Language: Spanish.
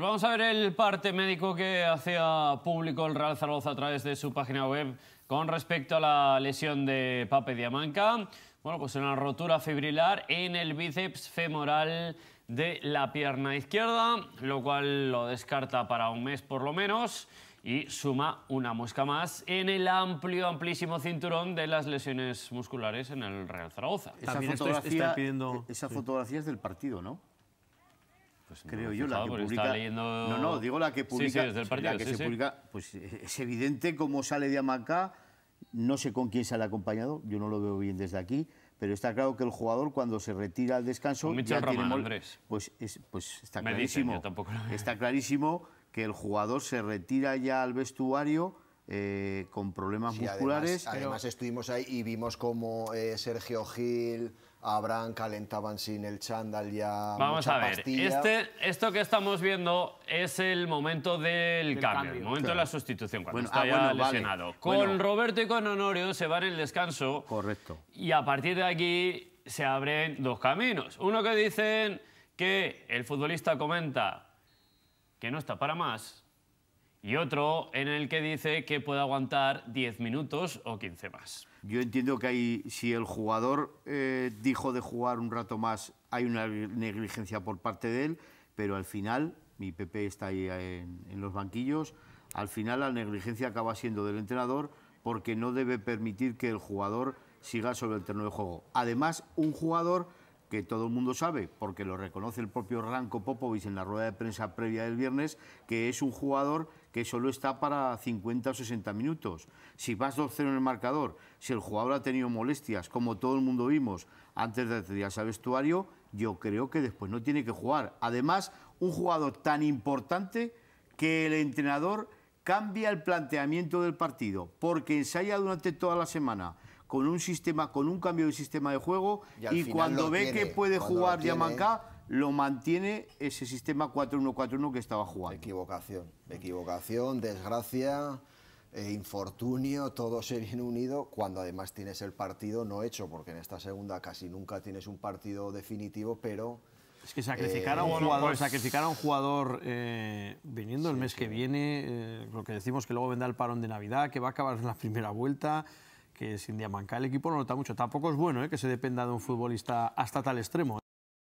Vamos a ver el parte médico que hacía público el Real Zaragoza a través de su página web con respecto a la lesión de Pape Diamanca. Bueno, pues una rotura fibrilar en el bíceps femoral de la pierna izquierda, lo cual lo descarta para un mes por lo menos y suma una mosca más en el amplio, amplísimo cinturón de las lesiones musculares en el Real Zaragoza. Esa fotografía, pidiendo... esas fotografías es del partido, ¿no? Pues, creo yo, la que publica... No, no, digo la que publica... la que se publica, pues es evidente cómo sale de Amacá, no sé con quién sale acompañado, yo no lo veo bien desde aquí, pero está claro que el jugador cuando se retira al descanso... ya Pues, pues está clarísimo. tampoco lo... Está clarísimo que el jugador se retira ya al vestuario eh, con problemas musculares. Además, estuvimos ahí y vimos cómo eh, Sergio Gil, Abraham calentaban sin el chándal ya. Vamos a ver, este, esto que estamos viendo es el momento del, cambio, el momento de la sustitución, cuando está ah, lesionado. Con Roberto y con Honorio se van el descanso. Correcto. Y a partir de aquí se abren dos caminos. Uno que dicen que el futbolista comenta que no está para más, y otro en el que dice que puede aguantar 10 minutos o 15 más. Yo entiendo que hay, si el jugador eh, dijo de jugar un rato más, hay una negligencia por parte de él, pero al final, mi PP está ahí eh, en los banquillos, al final la negligencia acaba siendo del entrenador porque no debe permitir que el jugador siga sobre el terreno de juego. Además, un jugador que todo el mundo sabe, porque lo reconoce el propio Ranko Popovic en la rueda de prensa previa del viernes, que es un jugador que solo está para 50 o 60 minutos. Si vas 2-0 en el marcador, si el jugador ha tenido molestias, como todo el mundo vimos antes de atenderse al vestuario, yo creo que después no tiene que jugar. Además, un jugador tan importante que el entrenador cambia el planteamiento del partido, porque ensaya durante toda la semana con un sistema, con un cambio de sistema de juego y, cuando ve que puede jugar Yamanca, lo mantiene ese sistema 4-1-4-1 que estaba jugando. Equivocación, equivocación, desgracia, eh, infortunio, todo se viene unido cuando además tienes el partido no hecho, porque en esta segunda casi nunca tienes un partido definitivo, pero... Es que sacrificar, a, un eh, jugador, pues sacrificar a un jugador eh, viniendo el mes que viene, lo que decimos que luego vendrá el parón de Navidad, que va a acabar en la primera vuelta, que sin indiamanca el equipo no nota mucho. Tampoco es bueno ¿eh? que se dependa de un futbolista hasta tal extremo.